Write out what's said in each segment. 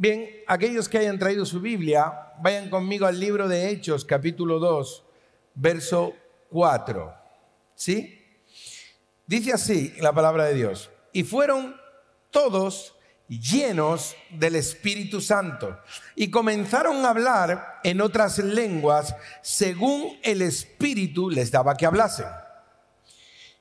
Bien, aquellos que hayan traído su Biblia, vayan conmigo al libro de Hechos, capítulo 2, verso 4. ¿Sí? Dice así la palabra de Dios. Y fueron todos llenos del Espíritu Santo y comenzaron a hablar en otras lenguas según el Espíritu les daba que hablasen.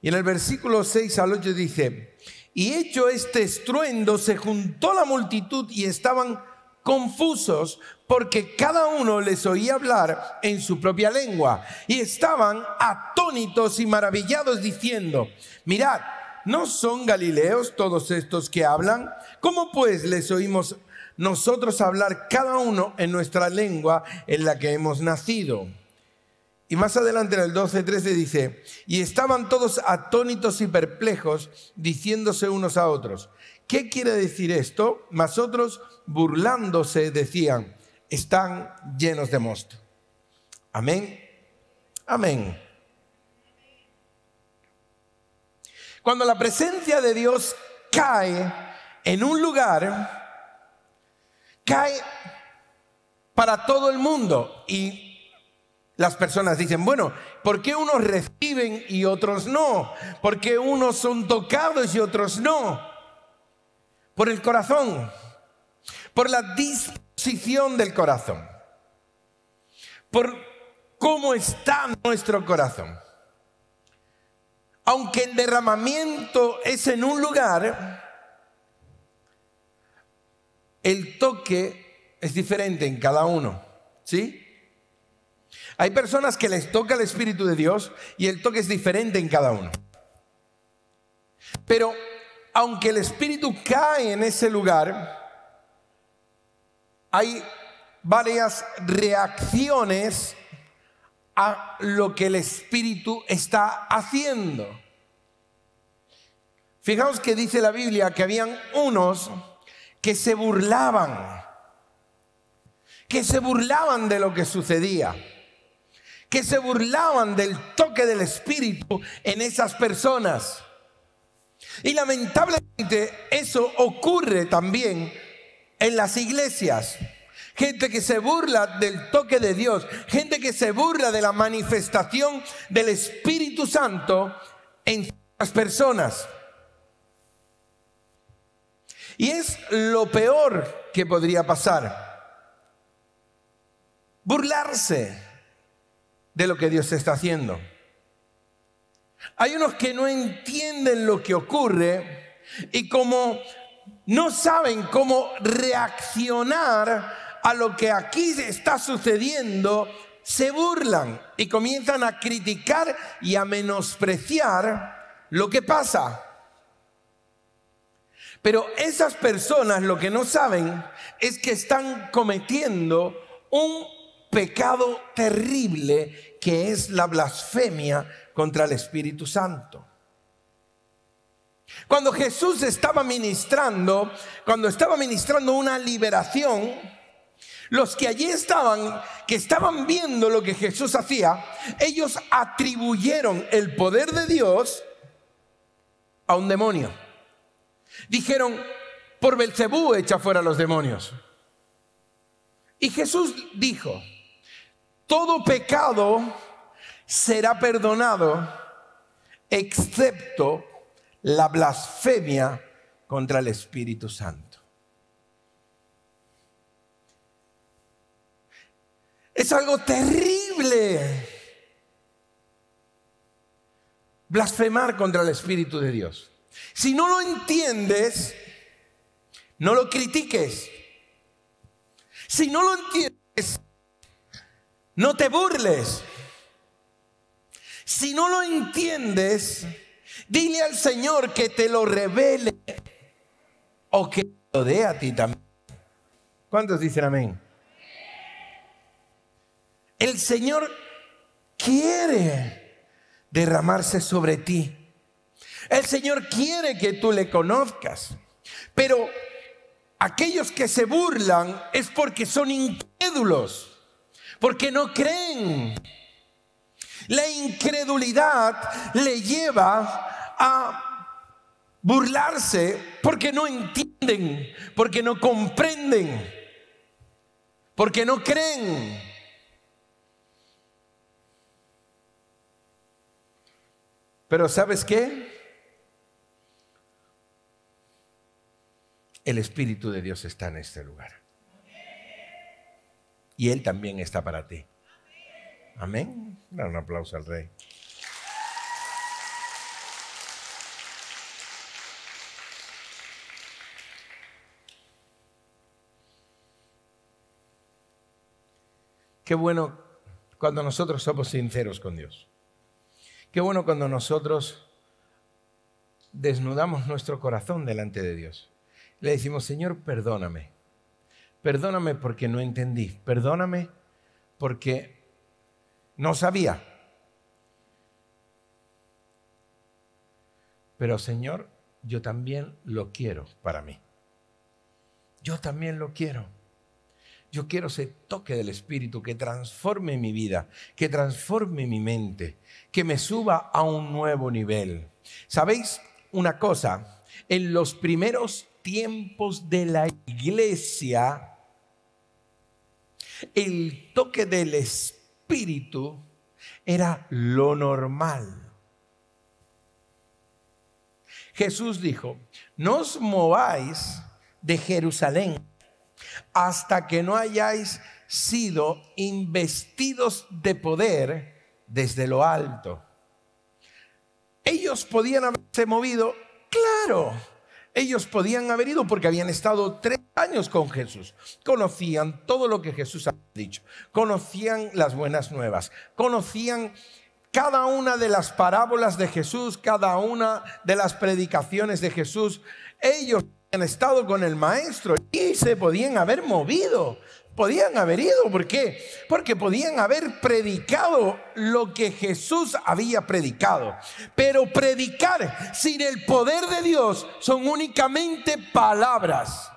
Y en el versículo 6 al 8 dice, y hecho este estruendo, se juntó la multitud y estaban confusos porque cada uno les oía hablar en su propia lengua y estaban atónitos y maravillados diciendo, mirad, ¿no son galileos todos estos que hablan? ¿Cómo pues les oímos nosotros hablar cada uno en nuestra lengua en la que hemos nacido? Y más adelante en el 13, dice, y estaban todos atónitos y perplejos, diciéndose unos a otros, ¿qué quiere decir esto? Mas otros, burlándose, decían, están llenos de mosto. Amén. Amén. Cuando la presencia de Dios cae en un lugar, cae para todo el mundo. Y las personas dicen, bueno, ¿por qué unos reciben y otros no? ¿Por qué unos son tocados y otros no? Por el corazón, por la disposición del corazón, por cómo está nuestro corazón. Aunque el derramamiento es en un lugar, el toque es diferente en cada uno, ¿sí? Hay personas que les toca el Espíritu de Dios y el toque es diferente en cada uno. Pero aunque el Espíritu cae en ese lugar, hay varias reacciones a lo que el Espíritu está haciendo. Fijaos que dice la Biblia que habían unos que se burlaban, que se burlaban de lo que sucedía que se burlaban del toque del Espíritu en esas personas. Y lamentablemente eso ocurre también en las iglesias. Gente que se burla del toque de Dios, gente que se burla de la manifestación del Espíritu Santo en las personas. Y es lo peor que podría pasar. Burlarse de lo que Dios está haciendo. Hay unos que no entienden lo que ocurre y como no saben cómo reaccionar a lo que aquí está sucediendo, se burlan y comienzan a criticar y a menospreciar lo que pasa. Pero esas personas lo que no saben es que están cometiendo un pecado terrible que es la blasfemia contra el Espíritu Santo. Cuando Jesús estaba ministrando, cuando estaba ministrando una liberación, los que allí estaban, que estaban viendo lo que Jesús hacía, ellos atribuyeron el poder de Dios a un demonio. Dijeron, por Belcebú echa fuera los demonios. Y Jesús dijo, todo pecado será perdonado excepto la blasfemia contra el Espíritu Santo. Es algo terrible blasfemar contra el Espíritu de Dios. Si no lo entiendes, no lo critiques. Si no lo entiendes, no te burles. Si no lo entiendes, dile al Señor que te lo revele o que lo dé a ti también. ¿Cuántos dicen amén? El Señor quiere derramarse sobre ti. El Señor quiere que tú le conozcas. Pero aquellos que se burlan es porque son incrédulos porque no creen. La incredulidad le lleva a burlarse porque no entienden, porque no comprenden, porque no creen. Pero ¿sabes qué? El Espíritu de Dios está en este lugar y Él también está para ti. Amén. Dar un aplauso al Rey. Qué bueno cuando nosotros somos sinceros con Dios. Qué bueno cuando nosotros desnudamos nuestro corazón delante de Dios. Le decimos, Señor, perdóname. Perdóname porque no entendí. Perdóname porque no sabía. Pero Señor, yo también lo quiero para mí. Yo también lo quiero. Yo quiero ese toque del Espíritu que transforme mi vida, que transforme mi mente, que me suba a un nuevo nivel. ¿Sabéis una cosa? En los primeros tiempos de la iglesia, el toque del Espíritu era lo normal. Jesús dijo, no os mováis de Jerusalén hasta que no hayáis sido investidos de poder desde lo alto. Ellos podían haberse movido, claro, ellos podían haber ido porque habían estado tres años con Jesús. Conocían todo lo que Jesús había dicho. Conocían las buenas nuevas. Conocían cada una de las parábolas de Jesús, cada una de las predicaciones de Jesús. Ellos habían estado con el maestro y se podían haber movido podían haber ido. ¿Por qué? Porque podían haber predicado lo que Jesús había predicado. Pero predicar sin el poder de Dios son únicamente palabras.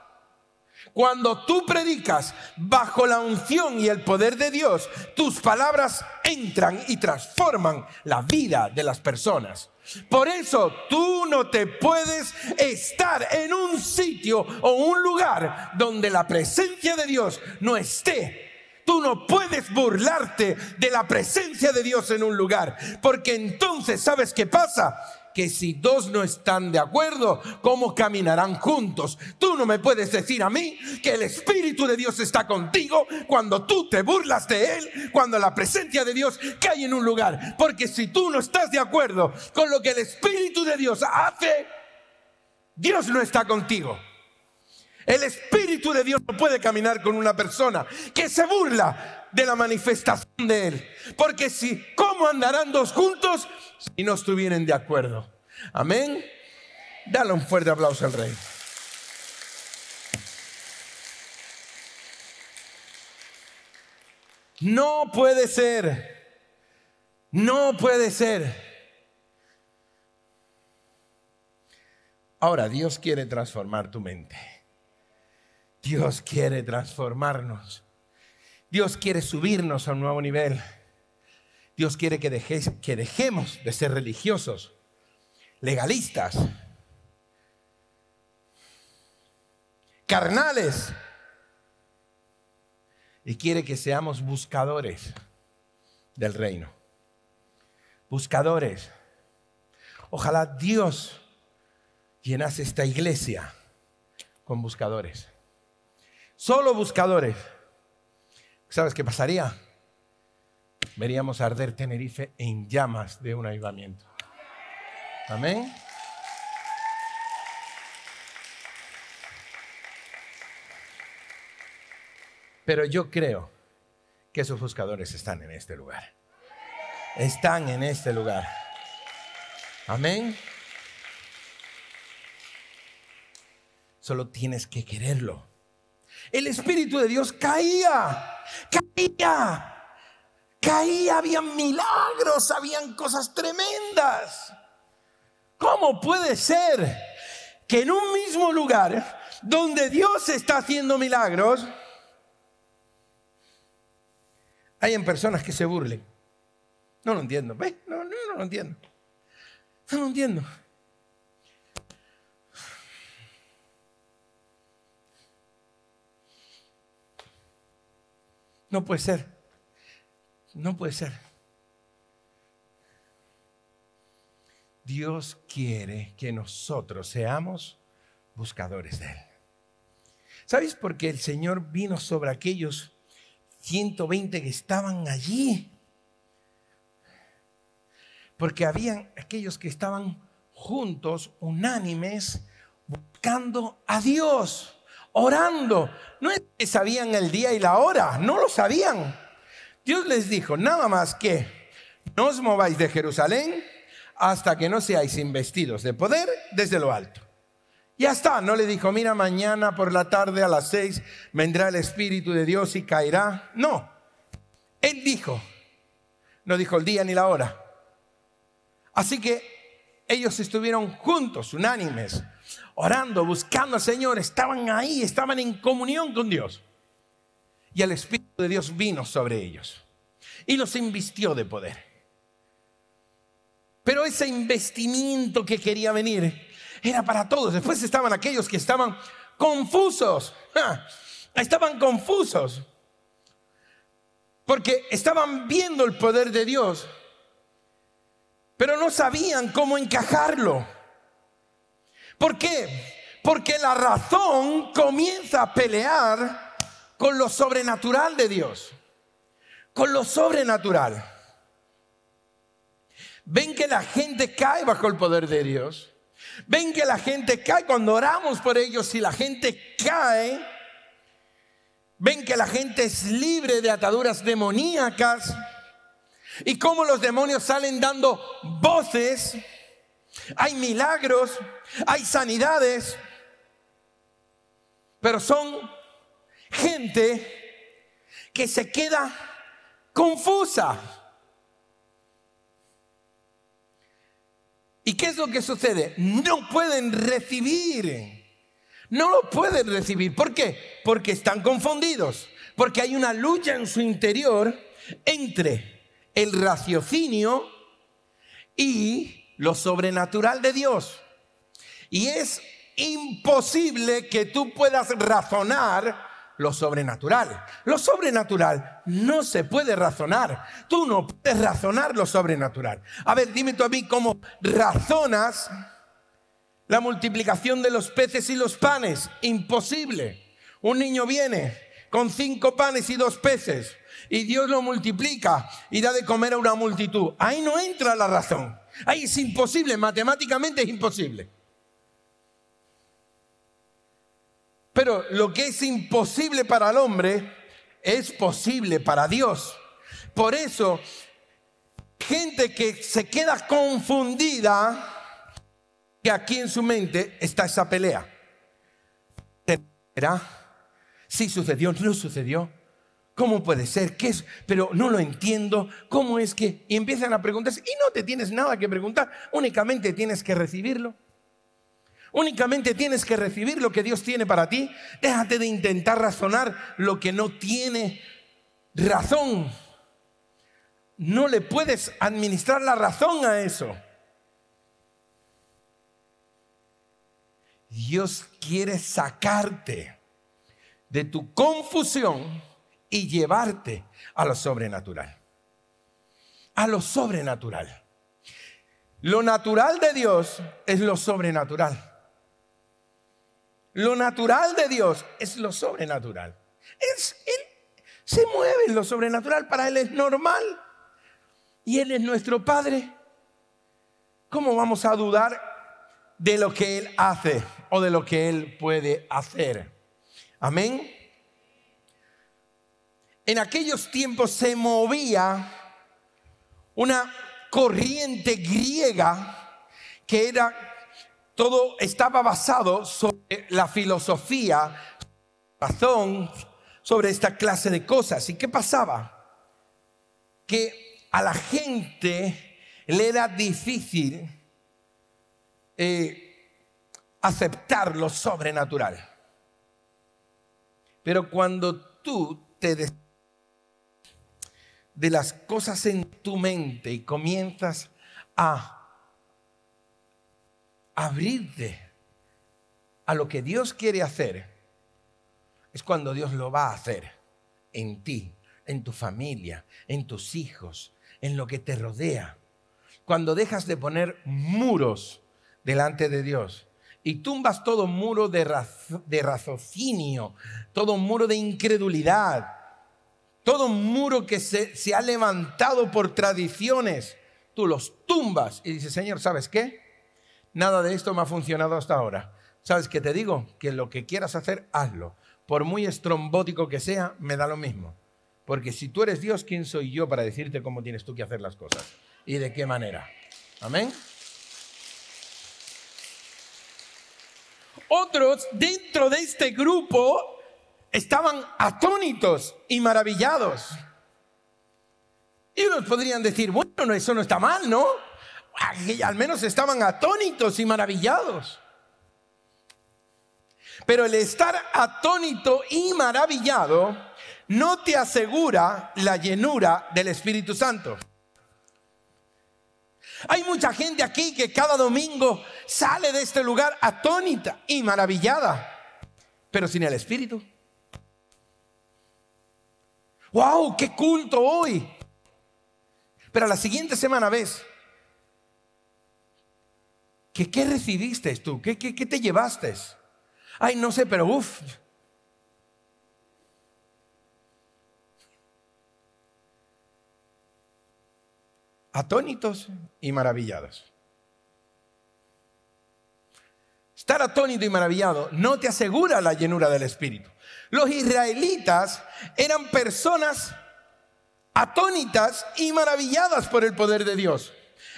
Cuando tú predicas bajo la unción y el poder de Dios, tus palabras entran y transforman la vida de las personas. Por eso tú no te puedes estar en un sitio o un lugar donde la presencia de Dios no esté. Tú no puedes burlarte de la presencia de Dios en un lugar, porque entonces, ¿sabes qué pasa? que si dos no están de acuerdo, ¿cómo caminarán juntos? Tú no me puedes decir a mí que el Espíritu de Dios está contigo cuando tú te burlas de Él, cuando la presencia de Dios cae en un lugar. Porque si tú no estás de acuerdo con lo que el Espíritu de Dios hace, Dios no está contigo. El Espíritu de Dios no puede caminar con una persona que se burla de la manifestación de Él. Porque si, ¿cómo andarán dos juntos si no estuvieren de acuerdo? Amén. Dale un fuerte aplauso al Rey. No puede ser. No puede ser. Ahora, Dios quiere transformar tu mente. Dios quiere transformarnos. Dios quiere subirnos a un nuevo nivel. Dios quiere que, que dejemos de ser religiosos, legalistas, carnales. Y quiere que seamos buscadores del reino. Buscadores. Ojalá Dios llenase esta iglesia con buscadores. Solo buscadores. ¿Sabes qué pasaría? Veríamos arder Tenerife en llamas de un avivamiento. Amén. Pero yo creo que esos buscadores están en este lugar. Están en este lugar. Amén. Solo tienes que quererlo el Espíritu de Dios caía, caía, caía, habían milagros, habían cosas tremendas. ¿Cómo puede ser que en un mismo lugar donde Dios está haciendo milagros, hayan personas que se burlen? No lo entiendo, ¿ves? no lo entiendo. No lo entiendo. No puede ser. No puede ser. Dios quiere que nosotros seamos buscadores de Él. ¿Sabes por qué el Señor vino sobre aquellos 120 que estaban allí? Porque habían aquellos que estaban juntos, unánimes, buscando a Dios orando. No es que sabían el día y la hora, no lo sabían. Dios les dijo, nada más que no os mováis de Jerusalén hasta que no seáis investidos de poder desde lo alto. Ya está, no le dijo, mira, mañana por la tarde a las seis vendrá el Espíritu de Dios y caerá. No, él dijo, no dijo el día ni la hora. Así que ellos estuvieron juntos, unánimes, orando, buscando al Señor, estaban ahí, estaban en comunión con Dios. Y el Espíritu de Dios vino sobre ellos y los invistió de poder. Pero ese investimiento que quería venir era para todos. Después estaban aquellos que estaban confusos. Estaban confusos. Porque estaban viendo el poder de Dios, pero no sabían cómo encajarlo. ¿Por qué? Porque la razón comienza a pelear con lo sobrenatural de Dios, con lo sobrenatural. Ven que la gente cae bajo el poder de Dios. Ven que la gente cae cuando oramos por ellos. Si la gente cae, ven que la gente es libre de ataduras demoníacas y cómo los demonios salen dando voces hay milagros, hay sanidades, pero son gente que se queda confusa. ¿Y qué es lo que sucede? No pueden recibir. No lo pueden recibir. ¿Por qué? Porque están confundidos. Porque hay una lucha en su interior entre el raciocinio y lo sobrenatural de Dios. Y es imposible que tú puedas razonar lo sobrenatural. Lo sobrenatural no se puede razonar. Tú no puedes razonar lo sobrenatural. A ver, dime tú a mí cómo razonas la multiplicación de los peces y los panes. Imposible. Un niño viene con cinco panes y dos peces y Dios lo multiplica y da de comer a una multitud. Ahí no entra la razón. Ahí es imposible, matemáticamente es imposible. Pero lo que es imposible para el hombre es posible para Dios. Por eso, gente que se queda confundida, que aquí en su mente está esa pelea. ¿Será? Si sucedió, no sucedió. ¿Cómo puede ser? ¿Qué es? Pero no lo entiendo. ¿Cómo es que? Y empiezan a preguntarse. Y no te tienes nada que preguntar. Únicamente tienes que recibirlo. Únicamente tienes que recibir lo que Dios tiene para ti. Déjate de intentar razonar lo que no tiene razón. No le puedes administrar la razón a eso. Dios quiere sacarte de tu confusión y llevarte a lo sobrenatural. A lo sobrenatural. Lo natural de Dios es lo sobrenatural. Lo natural de Dios es lo sobrenatural. él se mueve en lo sobrenatural, para Él es normal. Y Él es nuestro Padre. ¿Cómo vamos a dudar de lo que Él hace o de lo que Él puede hacer? Amén en aquellos tiempos se movía una corriente griega que era todo estaba basado sobre la filosofía, razón, sobre esta clase de cosas. ¿Y qué pasaba? Que a la gente le era difícil eh, aceptar lo sobrenatural. Pero cuando tú te de las cosas en tu mente y comienzas a abrirte a lo que Dios quiere hacer, es cuando Dios lo va a hacer en ti, en tu familia, en tus hijos, en lo que te rodea. Cuando dejas de poner muros delante de Dios y tumbas todo muro de, de raciocinio, todo muro de incredulidad, todo muro que se, ha levantado por tradiciones, tú los tumbas y dices, Señor, ¿sabes qué? Nada de esto me ha funcionado hasta ahora. ¿Sabes qué te digo? Que lo que quieras hacer, hazlo. Por muy estrombótico que sea, me da lo mismo. Porque si tú eres Dios, ¿quién soy yo para decirte cómo tienes tú que hacer las cosas? ¿Y de qué manera? Amén. Otros dentro de este grupo estaban atónitos y maravillados. Y unos podrían decir, bueno, eso no está mal, ¿no? Al menos estaban atónitos y maravillados. Pero el estar atónito y maravillado no te asegura la llenura del Espíritu Santo. Hay mucha gente aquí que cada domingo sale de este lugar atónita y maravillada, pero sin el Espíritu. ¡Wow! ¡Qué culto hoy! Pero la siguiente semana ves que qué recibiste tú, ¿Qué, qué, qué te llevaste. Ay, no sé, pero uff. Atónitos y maravillados. estar atónito y maravillado no te asegura la llenura del Espíritu. Los israelitas eran personas atónitas y maravilladas por el poder de Dios.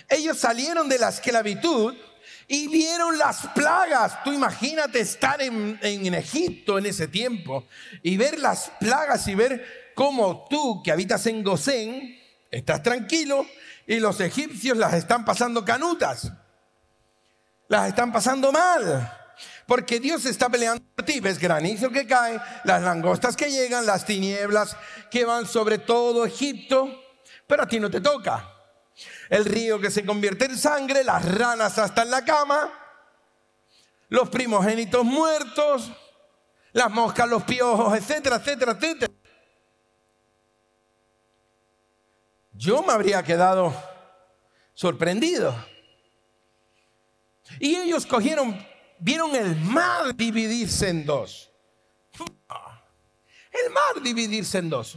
Ellos salieron de la esclavitud y vieron las plagas. Tú imagínate estar en, en, Egipto en ese tiempo y ver las plagas y ver cómo tú que habitas en Gosén, estás tranquilo y los egipcios las están pasando canutas las están pasando mal. Porque Dios está peleando por ti. Ves granizo que cae, las langostas que llegan, las tinieblas que van sobre todo Egipto. Pero a ti no te toca. El río que se convierte en sangre, las ranas hasta en la cama, los primogénitos muertos, las moscas, los piojos, etcétera, etcétera, etcétera. Yo me habría quedado sorprendido. Y ellos cogieron, vieron el mar dividirse en dos. Ah, el mar dividirse en dos.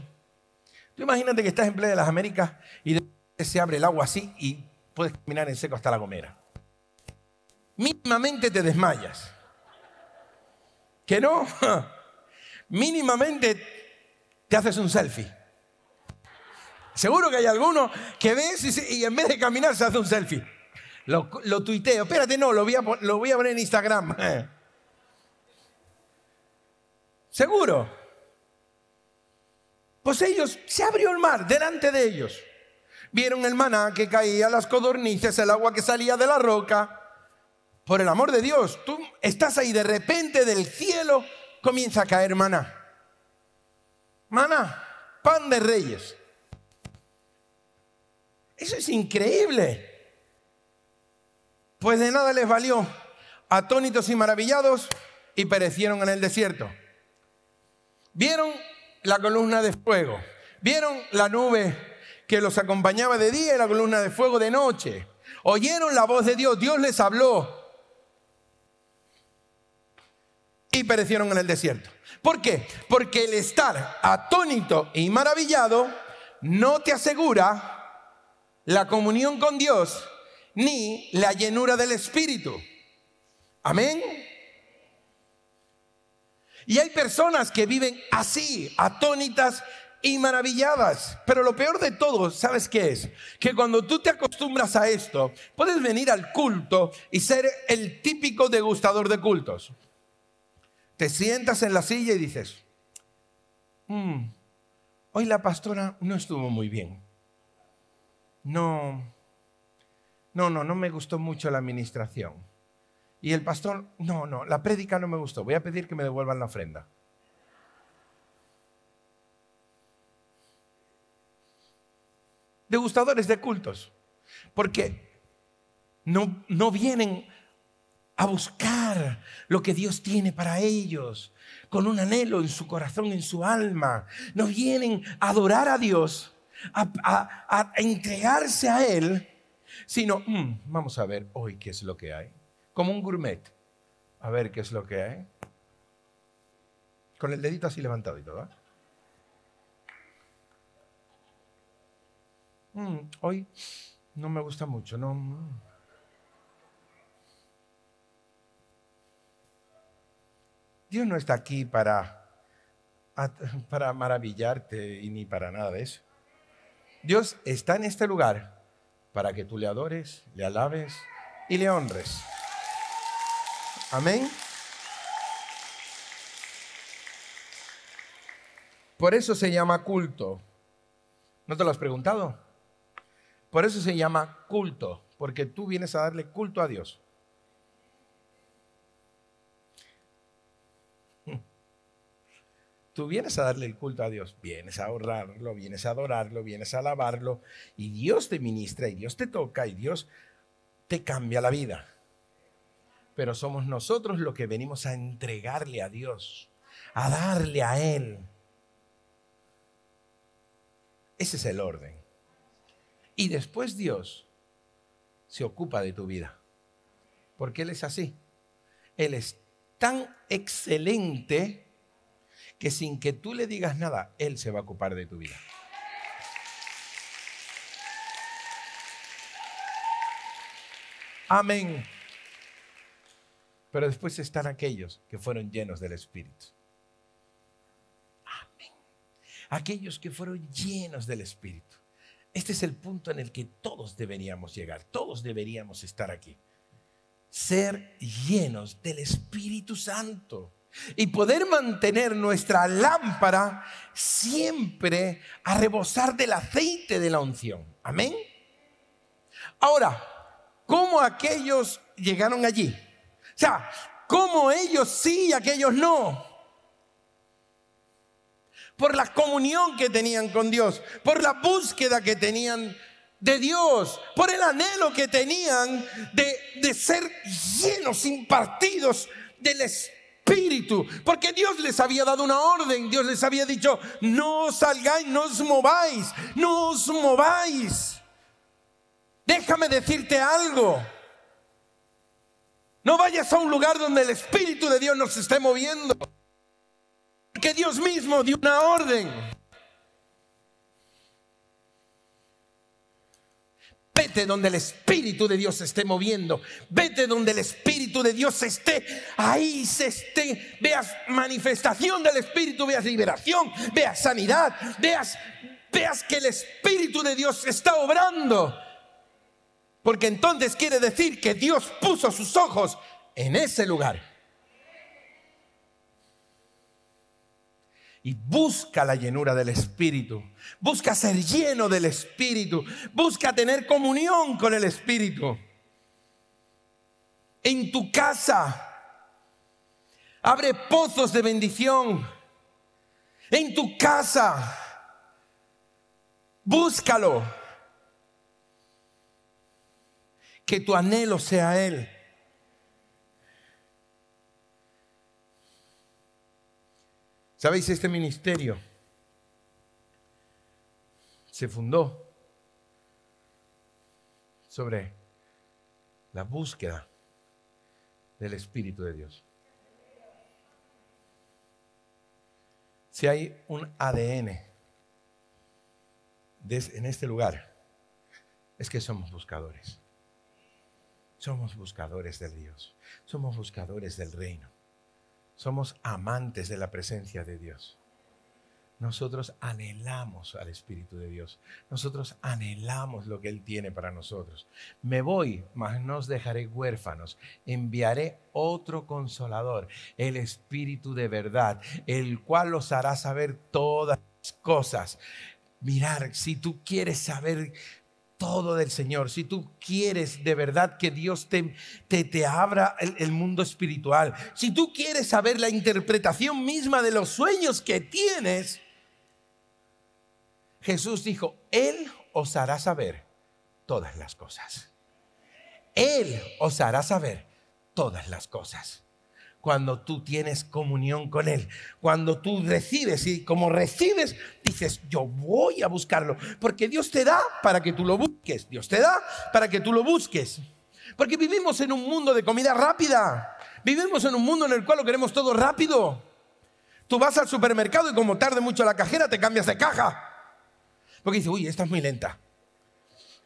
Tú imagínate que estás en Playa de las Américas y se abre el agua así y puedes caminar en seco hasta la gomera. Mínimamente te desmayas. ¿Que no? Mínimamente te haces un selfie. Seguro que hay alguno que ves y en vez de caminar se hace un selfie. Lo, tuiteo. Espérate, no, lo voy, a, lo voy a poner en Instagram. Eh. Seguro. Pues ellos, se abrió el mar delante de ellos. Vieron el maná que caía, las codornices, el agua que salía de la roca. Por el amor de Dios, tú estás ahí, de repente del cielo comienza a caer maná. Maná, pan de reyes. Eso es increíble. Pues de nada les valió, atónitos y maravillados, y perecieron en el desierto. Vieron la columna de fuego, vieron la nube que los acompañaba de día y la columna de fuego de noche. Oyeron la voz de Dios, Dios les habló y perecieron en el desierto. ¿Por qué? Porque el estar atónito y maravillado no te asegura la comunión con Dios ni la llenura del Espíritu. Amén. Y hay personas que viven así, atónitas y maravilladas. Pero lo peor de todo, ¿sabes qué es? Que cuando tú te acostumbras a esto, puedes venir al culto y ser el típico degustador de cultos. Te sientas en la silla y dices, mm, hoy la pastora no estuvo muy bien. No, no, no, no me gustó mucho la administración. Y el pastor, no, no, la prédica no me gustó, voy a pedir que me devuelvan la ofrenda. Degustadores de cultos, porque no, no vienen a buscar lo que Dios tiene para ellos, con un anhelo en su corazón, en su alma. No vienen a adorar a Dios, a entregarse a Él sino mm, vamos a ver hoy qué es lo que hay. Como un gourmet, a ver qué es lo que hay. Con el dedito así levantado y todo. Mm, hoy no me gusta mucho, no. Mm. Dios no está aquí para, para maravillarte y ni para nada de eso. Dios está en este lugar para que tú le adores, le alabes y le honres. Amén. Por eso se llama culto. ¿No te lo has preguntado? Por eso se llama culto, porque tú vienes a darle culto a Dios. Tú vienes a darle el culto a Dios, vienes a ahorrarlo, vienes a adorarlo, vienes a alabarlo, y Dios te ministra, y Dios te toca, y Dios te cambia la vida. Pero somos nosotros los que venimos a entregarle a Dios, a darle a Él. Ese es el orden. Y después Dios se ocupa de tu vida. Porque Él es así. Él es tan excelente que sin que tú le digas nada, Él se va a ocupar de tu vida. Amén. Pero después están aquellos que fueron llenos del Espíritu. Amén. Aquellos que fueron llenos del Espíritu. Este es el punto en el que todos deberíamos llegar, todos deberíamos estar aquí. Ser llenos del Espíritu Santo y poder mantener nuestra lámpara siempre a rebosar del aceite de la unción. Amén. Ahora, ¿cómo aquellos llegaron allí? O sea, ¿cómo ellos sí y aquellos no? Por la comunión que tenían con Dios, por la búsqueda que tenían de Dios, por el anhelo que tenían de, de ser llenos, impartidos del Espíritu espíritu, porque Dios les había dado una orden, Dios les había dicho, no salgáis, no os mováis, no os mováis. Déjame decirte algo. No vayas a un lugar donde el Espíritu de Dios nos esté moviendo. Porque Dios mismo dio una orden. Vete donde el Espíritu de Dios se esté moviendo. Vete donde el Espíritu de Dios esté. Ahí se esté. Veas manifestación del Espíritu, veas liberación, veas sanidad, veas, veas que el Espíritu de Dios está obrando. Porque entonces quiere decir que Dios puso sus ojos en ese lugar. y busca la llenura del Espíritu. Busca ser lleno del Espíritu. Busca tener comunión con el Espíritu. En tu casa abre pozos de bendición. En tu casa búscalo. Que tu anhelo sea Él. ¿Sabéis? Este ministerio se fundó sobre la búsqueda del Espíritu de Dios. Si hay un ADN en este lugar, es que somos buscadores. Somos buscadores del Dios. Somos buscadores del reino. Somos amantes de la presencia de Dios. Nosotros anhelamos al Espíritu de Dios. Nosotros anhelamos lo que Él tiene para nosotros. Me voy, mas no os dejaré huérfanos. Enviaré otro consolador, el Espíritu de verdad, el cual os hará saber todas las cosas. Mirar, si tú quieres saber todo del Señor, si tú quieres de verdad que Dios te, te, abra el, el, mundo espiritual, si tú quieres saber la interpretación misma de los sueños que tienes, Jesús dijo, Él os hará saber todas las cosas. Él os hará saber todas las cosas cuando tú tienes comunión con Él. Cuando tú recibes y como recibes, dices, yo voy a buscarlo. Porque Dios te da para que tú lo busques. Dios te da para que tú lo busques. Porque vivimos en un mundo de comida rápida. Vivimos en un mundo en el cual lo queremos todo rápido. Tú vas al supermercado y como tarde mucho la cajera, te cambias de caja. Porque dices, uy, esta es muy lenta.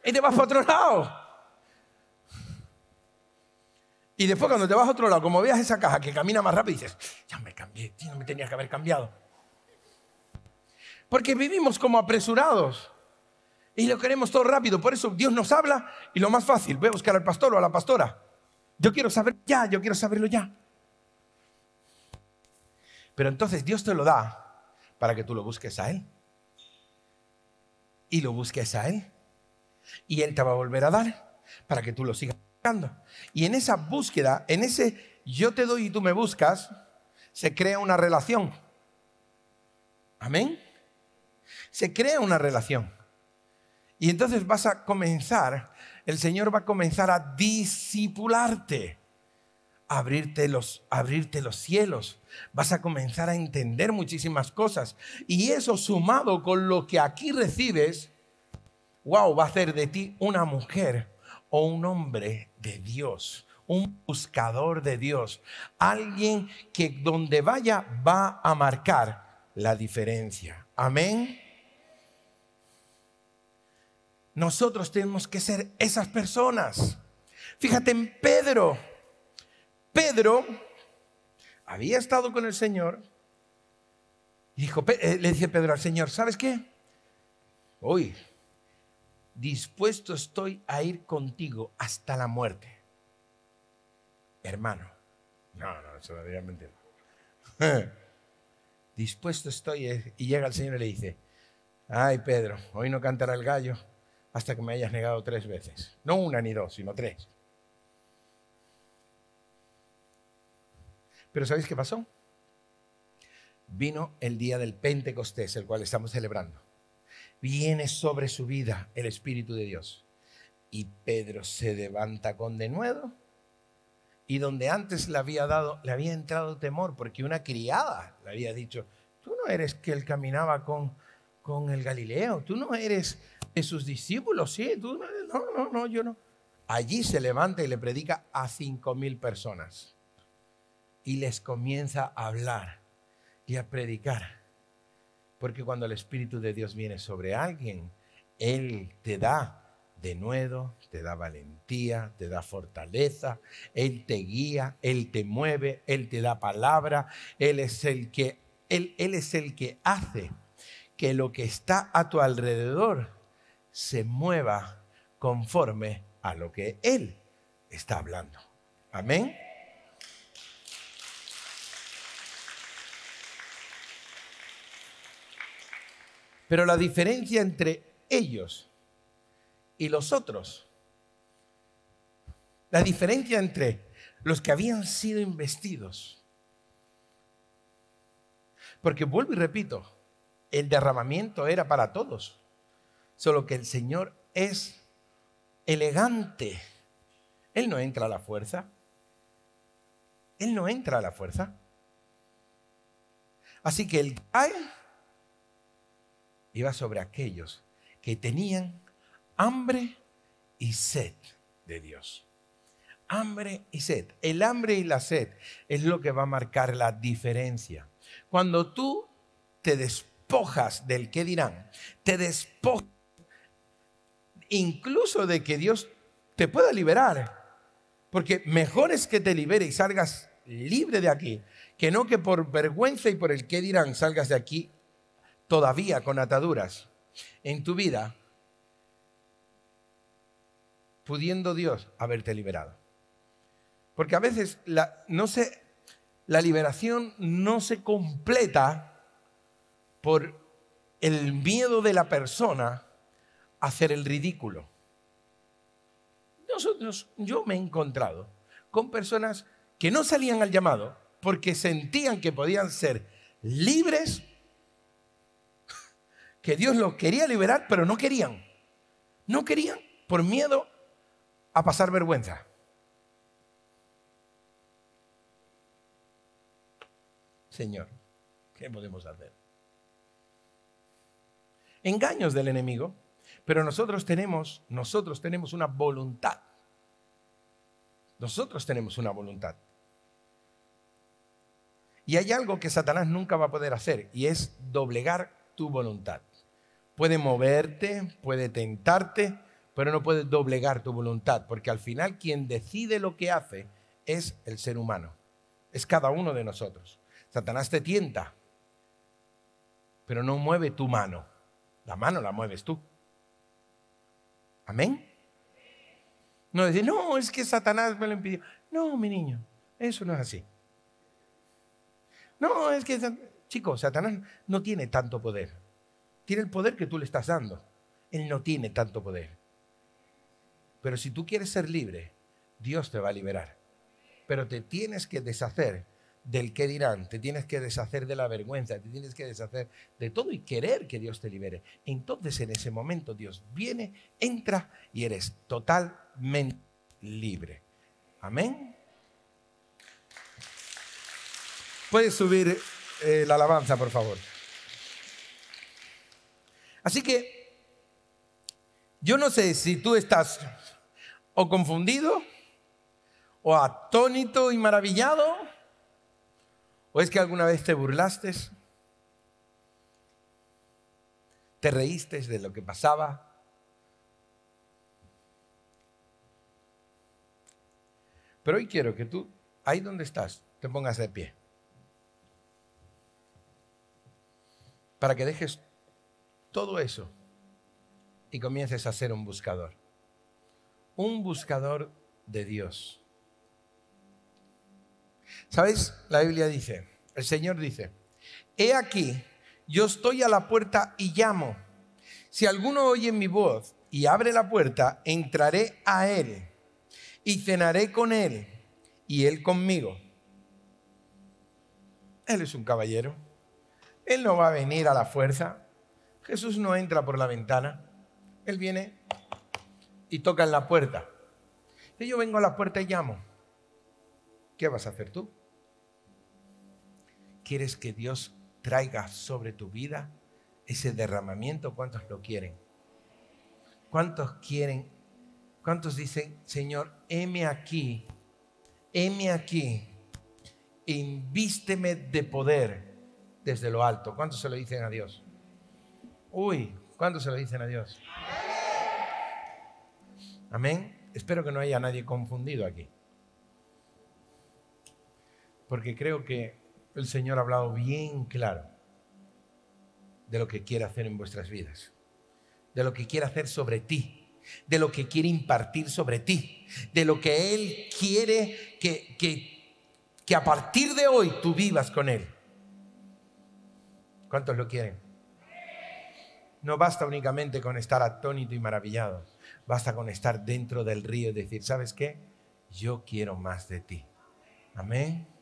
Y te vas para otro lado. Y después cuando te vas a otro lado, como veas esa caja que camina más rápido, dices, ya me cambié, no me tenía que haber cambiado. Porque vivimos como apresurados. Y lo queremos todo rápido. Por eso Dios nos habla y lo más fácil, voy a buscar al pastor o a la pastora. Yo quiero saber ya, yo quiero saberlo ya. Pero entonces Dios te lo da para que tú lo busques a Él. Y lo busques a Él. Y Él te va a volver a dar para que tú lo sigas y en esa búsqueda, en ese yo te doy y tú me buscas, se crea una relación. Amén. Se crea una relación. Y entonces vas a comenzar, el Señor va a comenzar a disipularte, abrirte los, abrirte los cielos. Vas a comenzar a entender muchísimas cosas. Y eso sumado con lo que aquí recibes, wow, va a hacer de ti una mujer o un hombre de Dios, un buscador de Dios, alguien que donde vaya va a marcar la diferencia. Amén. Nosotros tenemos que ser esas personas. Fíjate en Pedro. Pedro había estado con el Señor y dijo, eh, le dice Pedro al Señor, ¿sabes qué? Hoy dispuesto estoy a ir contigo hasta la muerte. Hermano, no, no, eso mentir. dispuesto estoy, eh, y llega el Señor y le dice, ay Pedro, hoy no cantará el gallo hasta que me hayas negado tres veces. No una ni dos, sino tres. Pero ¿sabéis qué pasó? Vino el día del Pentecostés, el cual estamos celebrando viene sobre su vida el Espíritu de Dios. Y Pedro se levanta con denuedo. Y donde antes le había dado, le había entrado temor, porque una criada le había dicho: Tú no eres que él caminaba con, con el Galileo, tú no eres de sus discípulos, sí, tú no, no, no, no, yo no. Allí se levanta y le predica a cinco mil personas y les comienza a hablar y a predicar porque cuando el Espíritu de Dios viene sobre alguien, Él te da de nuevo, te da valentía, te da fortaleza, Él te guía, Él te mueve, Él te da palabra, Él es el que, Él, Él es el que hace que lo que está a tu alrededor se mueva conforme a lo que Él está hablando. Amén. Pero la diferencia entre ellos y los otros, la diferencia entre los que habían sido investidos, porque vuelvo y repito, el derramamiento era para todos, solo que el Señor es elegante, Él no entra a la fuerza, Él no entra a la fuerza. Así que el cae iba sobre aquellos que tenían hambre y sed de Dios. Hambre y sed. El hambre y la sed es lo que va a marcar la diferencia. Cuando tú te despojas del que dirán, te despojas incluso de que Dios te pueda liberar. Porque mejor es que te libere y salgas libre de aquí, que no que por vergüenza y por el que dirán salgas de aquí todavía con ataduras en tu vida, pudiendo Dios haberte liberado. Porque a veces la, no sé la liberación no se completa por el miedo de la persona a hacer el ridículo. Nosotros, yo me he encontrado con personas que no salían al llamado porque sentían que podían ser libres que Dios los quería liberar, pero no querían. No querían por miedo a pasar vergüenza. Señor, ¿qué podemos hacer? Engaños del enemigo, pero nosotros tenemos, nosotros tenemos una voluntad. Nosotros tenemos una voluntad. Y hay algo que Satanás nunca va a poder hacer y es doblegar tu voluntad puede moverte, puede tentarte, pero no puede doblegar tu voluntad, porque al final quien decide lo que hace es el ser humano, es cada uno de nosotros. Satanás te tienta, pero no mueve tu mano, la mano la mueves tú. Amén. No decir, no, es que Satanás me lo impidió. No, mi niño, eso no es así. No, es que, chicos, Satanás no tiene tanto poder tiene el poder que tú le estás dando. Él no tiene tanto poder. Pero si tú quieres ser libre, Dios te va a liberar. Pero te tienes que deshacer del que dirán, te tienes que deshacer de la vergüenza, te tienes que deshacer de todo y querer que Dios te libere. Entonces en ese momento Dios viene, entra y eres totalmente libre. Amén. Puedes subir eh, la alabanza, por favor. Así que yo no sé si tú estás o confundido, o atónito y maravillado, o es que alguna vez te burlaste, te reíste de lo que pasaba. Pero hoy quiero que tú, ahí donde estás, te pongas de pie. Para que dejes todo eso y comiences a ser un buscador. Un buscador de Dios. ¿Sabéis? La Biblia dice, el Señor dice, he aquí, yo estoy a la puerta y llamo. Si alguno oye mi voz y abre la puerta, entraré a él y cenaré con él y él conmigo. Él es un caballero. Él no va a venir a la fuerza. Jesús no entra por la ventana, Él viene y toca en la puerta. Y yo vengo a la puerta y llamo. ¿Qué vas a hacer tú? ¿Quieres que Dios traiga sobre tu vida ese derramamiento? ¿Cuántos lo quieren? ¿Cuántos quieren? ¿Cuántos dicen, Señor, heme aquí, heme aquí, invísteme de poder desde lo alto? ¿Cuántos se lo dicen a Dios? Uy, ¿cuándo se lo dicen a Dios? Amén. Espero que no haya nadie confundido aquí. Porque creo que el Señor ha hablado bien claro de lo que quiere hacer en vuestras vidas, de lo que quiere hacer sobre ti, de lo que quiere impartir sobre ti, de lo que Él quiere que, que, que a partir de hoy tú vivas con Él. ¿Cuántos lo quieren? No basta únicamente con estar atónito y maravillado, basta con estar dentro del río y decir, ¿sabes qué? Yo quiero más de ti. Amén.